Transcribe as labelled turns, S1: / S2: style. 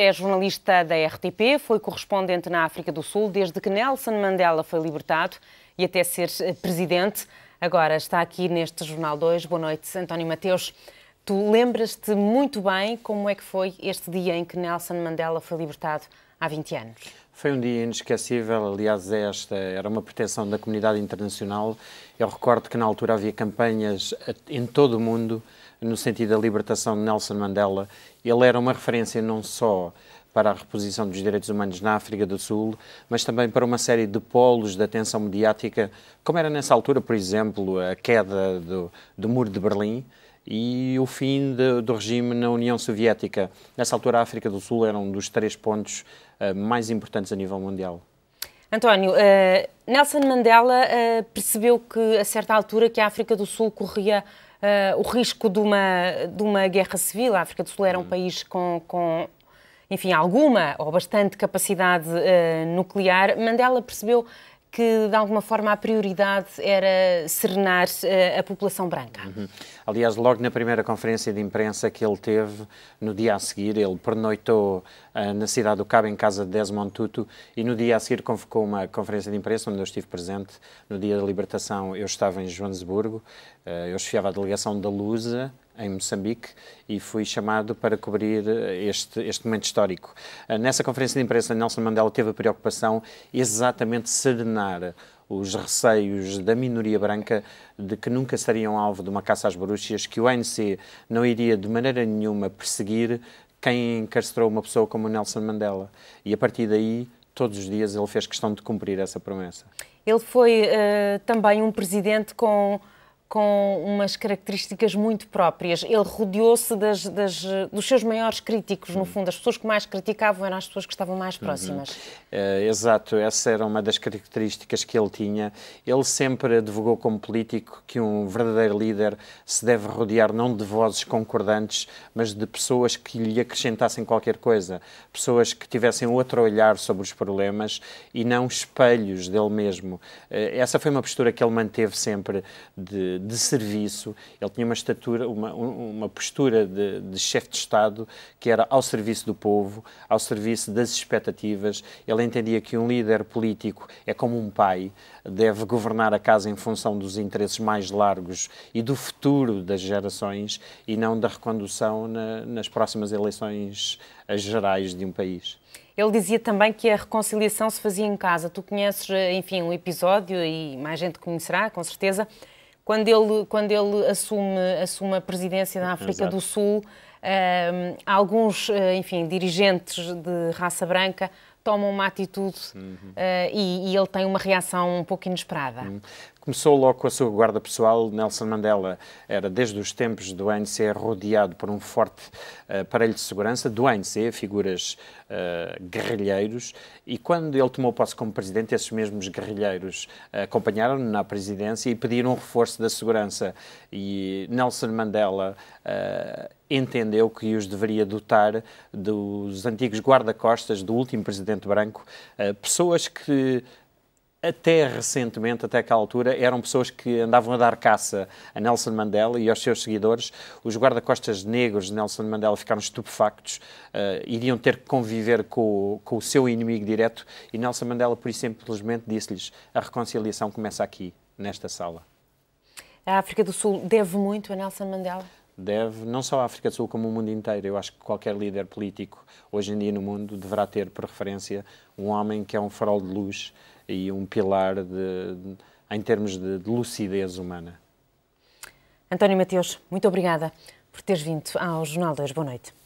S1: é jornalista da RTP, foi correspondente na África do Sul desde que Nelson Mandela foi libertado e até ser eh, presidente. Agora está aqui neste Jornal 2. Boa noite, António Mateus. Tu lembras-te muito bem como é que foi este dia em que Nelson Mandela foi libertado há 20 anos.
S2: Foi um dia inesquecível, aliás, é esta era uma pretensão da comunidade internacional. Eu recordo que na altura havia campanhas em todo o mundo no sentido da libertação de Nelson Mandela. Ele era uma referência não só para a reposição dos direitos humanos na África do Sul, mas também para uma série de polos de atenção mediática, como era nessa altura, por exemplo, a queda do, do Muro de Berlim e o fim de, do regime na União Soviética. Nessa altura, a África do Sul era um dos três pontos uh, mais importantes a nível mundial.
S1: António, uh, Nelson Mandela uh, percebeu que, a certa altura, que a África do Sul corria o risco de uma, de uma guerra civil. A África do Sul era um hum. país com, com enfim, alguma ou bastante capacidade uh, nuclear, Mandela percebeu que, de alguma forma, a prioridade era serenar uh, a população branca.
S2: Uhum. Aliás, logo na primeira conferência de imprensa que ele teve, no dia a seguir, ele pernoitou uh, na cidade do Cabo, em casa de Desmond Tutu, e no dia a seguir convocou uma conferência de imprensa, onde eu estive presente. No dia da libertação, eu estava em Joanesburgo, uh, eu chefiava a delegação da Lusa, em Moçambique e fui chamado para cobrir eh, este, este momento histórico. Eh, nessa conferência de imprensa, Nelson Mandela teve a preocupação exatamente de serenar os receios da minoria branca de que nunca seriam alvo de uma caça às bruxas, que o ANC não iria de maneira nenhuma perseguir quem encarcerou uma pessoa como Nelson Mandela. E a partir daí, todos os dias, ele fez questão de cumprir essa promessa.
S1: Ele foi uh, também um presidente com com umas características muito próprias. Ele rodeou-se das, das, dos seus maiores críticos, no fundo. As pessoas que mais criticavam eram as pessoas que estavam mais próximas. Uhum.
S2: É, exato, essa era uma das características que ele tinha. Ele sempre advogou como político que um verdadeiro líder se deve rodear não de vozes concordantes, mas de pessoas que lhe acrescentassem qualquer coisa. Pessoas que tivessem outro olhar sobre os problemas e não espelhos dele mesmo. Eh, essa foi uma postura que ele manteve sempre de de serviço, ele tinha uma estatura, uma, uma postura de, de chefe de Estado que era ao serviço do povo, ao serviço das expectativas. Ele entendia que um líder político é como um pai, deve governar a casa em função dos interesses mais largos e do futuro das gerações e não da recondução na, nas próximas eleições gerais de um país.
S1: Ele dizia também que a reconciliação se fazia em casa. Tu conheces, eh, enfim, um episódio e mais gente conhecerá, com certeza, quando ele, quando ele assume, assume a presidência da África Exato. do Sul, um, ehm, alguns, eh, enfim, dirigentes de raça branca tomam uma atitude uhum. uh, e, e, ele tem uma reação um pouco inesperada. Uhum.
S2: Começou logo com a sua guarda pessoal. Nelson Mandela era, desde os tempos do ANC, rodeado por um forte uh, aparelho de segurança do ANC, figuras uh, guerrilheiros. E quando ele tomou posse como presidente, esses mesmos guerrilheiros acompanharam-no na presidência e pediram um reforço da segurança. E Nelson Mandela entendeu que os deveria dotar dos antigos guarda-costas do último presidente branco, eh, pessoas que até recentemente, até aquela altura, eram pessoas que andavam a dar caça a Nelson Mandela e aos seus seguidores. Os guarda-costas negros de Nelson Mandela ficaram estupefactos, uh, iriam ter que conviver com, com o seu inimigo direto e Nelson Mandela, por isso, simplesmente disse-lhes: a reconciliação começa aqui, nesta sala.
S1: A África do Sul deve muito a Nelson Mandela?
S2: deve, não só a África do Sul, como o mundo inteiro. Eu acho que qualquer líder político hoje em dia no mundo deverá ter por referência um homem que é um farol de luz e um pilar de, de, em termos de, de lucidez humana.
S1: António Mateus, muito obrigada por teres vindo ao Jornal 2. Boa noite.